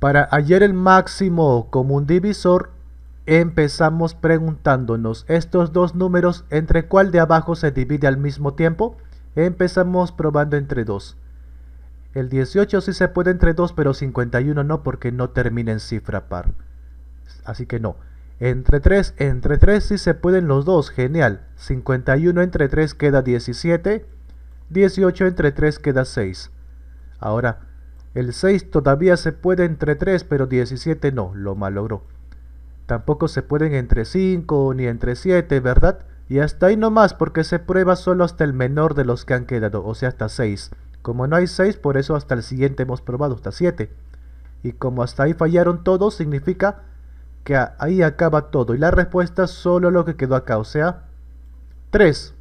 Para hallar el máximo común divisor, empezamos preguntándonos estos dos números entre cuál de abajo se divide al mismo tiempo. Empezamos probando entre 2. El 18 sí se puede entre 2, pero 51 no porque no termina en cifra par. Así que no. Entre 3, entre 3 sí se pueden los dos, genial. 51 entre 3 queda 17, 18 entre 3 queda 6. Ahora, el 6 todavía se puede entre 3, pero 17 no, lo malogró. Tampoco se pueden entre 5 ni entre 7, ¿verdad? Y hasta ahí nomás, porque se prueba solo hasta el menor de los que han quedado, o sea, hasta 6. Como no hay 6, por eso hasta el siguiente hemos probado, hasta 7. Y como hasta ahí fallaron todos, significa que ahí acaba todo. Y la respuesta es solo lo que quedó acá, o sea, 3.